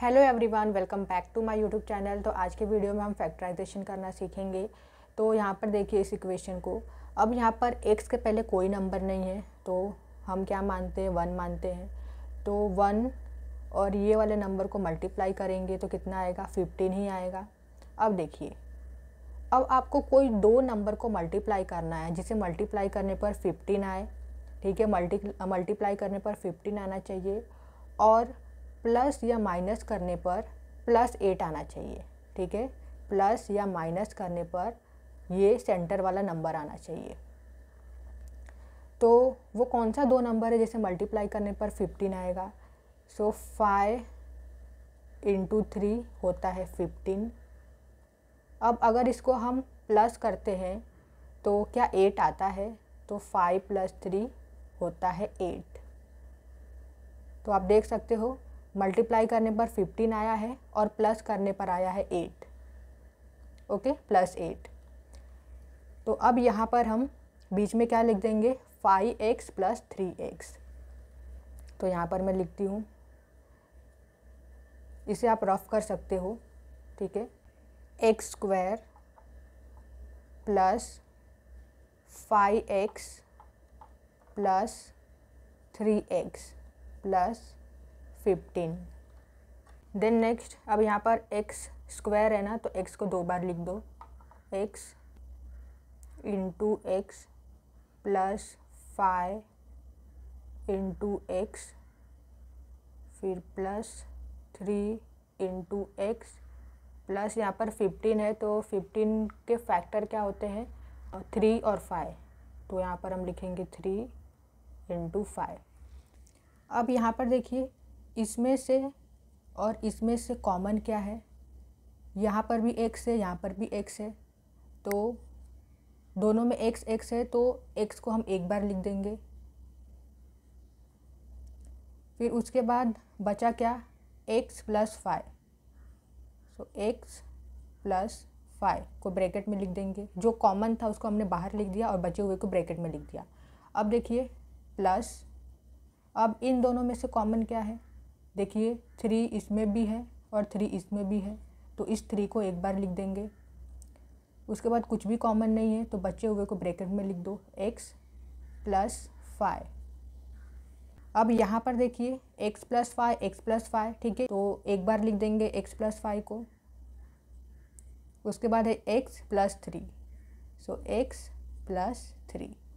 hello everyone welcome back to my YouTube channel तो आज के वीडियो में हम फैक्टराइजेशन करना सीखेंगे तो यहाँ पर देखिए इस इक्वेशन को अब यहाँ पर एक्स के पहले कोई नंबर नहीं है तो हम क्या मानते हैं वन मानते हैं तो वन और ये वाले नंबर को मल्टीप्लाई करेंगे तो कितना आएगा फिफ्टीन ही आएगा अब देखिए अब आपको कोई दो नंबर को मल्टीप्लाई करना है जिसे मल्टीप्लाई करने पर फिफ्टीन आए ठीक है मल्टी मल्टीप्लाई करने पर फिफ्टीन आना चाहिए और प्लस या माइनस करने पर प्लस एट आना चाहिए ठीक है प्लस या माइनस करने पर ये सेंटर वाला नंबर आना चाहिए तो वो कौन सा दो नंबर है जैसे मल्टीप्लाई करने पर फिफ्टीन आएगा सो फाइव इंटू थ्री होता है फिफ्टीन अब अगर इसको हम प्लस करते हैं तो क्या एट आता है तो फाइव प्लस थ्री होता है एट तो आप देख सकते हो मल्टीप्लाई करने पर फिफ्टीन आया है और प्लस करने पर आया है एट ओके प्लस एट तो अब यहाँ पर हम बीच में क्या लिख देंगे five X plus three X तो यहाँ पर मैं लिखती हूँ इसे आप रफ कर सकते हो ठीक है X square plus five X plus three X plus fifteen then next अब यहाँ पर एक्स स्क्वायर है ना तो एक्स को दो बार लिख दो X into X plus five into X फिर plus three into X plus यहाँ पर फिफ्टीन है तो फिफ्टीन के फैक्टर क्या होते हैं थ्री और फाइव तो यहाँ पर हम लिखेंगे थ्री इंटू फाइव अब यहाँ पर देखिए इसमें से और इसमें से कॉमन क्या है यहाँ पर भी एक्स है यहाँ पर भी एक्स है तो दोनों में एक्स एक्स है तो एक्स को हम एक बार लिख देंगे फिर उसके बाद बचा क्या X plus five so X plus five को ब्रैकेट में लिख देंगे जो कॉमन था उसको हमने बाहर लिख दिया और बचे हुए को ब्रैकेट में लिख दिया अब देखिए प्लस अब इन दोनों में से कॉमन क्या है देखिए थ्री इसमें भी है और थ्री इसमें भी है तो इस थ्री को एक बार लिख देंगे उसके बाद कुछ भी कॉमन नहीं है तो बचे हुए को ब्रैकेट में लिख दो एक्स प्लस फाइव अब यहाँ पर देखिए X plus five X plus five ठीक है तो एक बार लिख देंगे एक्स प्लस फाइव को उसके बाद है X plus three so X plus three